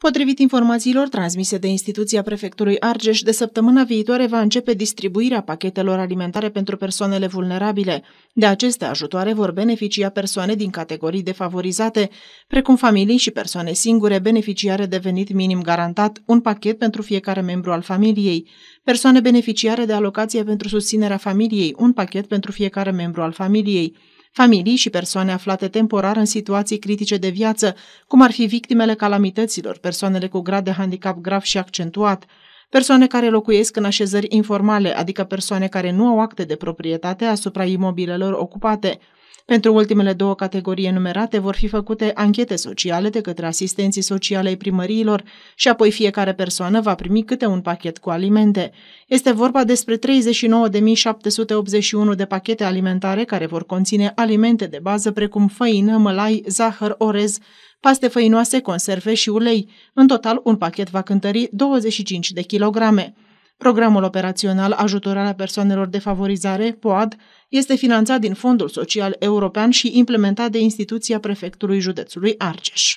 Potrivit informațiilor transmise de instituția prefectului Argeș, de săptămâna viitoare va începe distribuirea pachetelor alimentare pentru persoanele vulnerabile. De aceste ajutoare vor beneficia persoane din categorii defavorizate, precum familii și persoane singure beneficiare de venit minim garantat, un pachet pentru fiecare membru al familiei, persoane beneficiare de alocație pentru susținerea familiei, un pachet pentru fiecare membru al familiei, familii și persoane aflate temporar în situații critice de viață, cum ar fi victimele calamităților, persoanele cu grad de handicap grav și accentuat, persoane care locuiesc în așezări informale, adică persoane care nu au acte de proprietate asupra imobilelor ocupate, pentru ultimele două categorii enumerate vor fi făcute anchete sociale de către asistenții sociale ai primăriilor și apoi fiecare persoană va primi câte un pachet cu alimente. Este vorba despre 39.781 de pachete alimentare care vor conține alimente de bază precum făină, mălai, zahăr, orez, paste făinoase, conserve și ulei. În total, un pachet va cântări 25 de kilograme. Programul operațional Ajutorarea persoanelor de favorizare, POAD, este finanțat din Fondul Social European și implementat de instituția prefectului județului Argeș.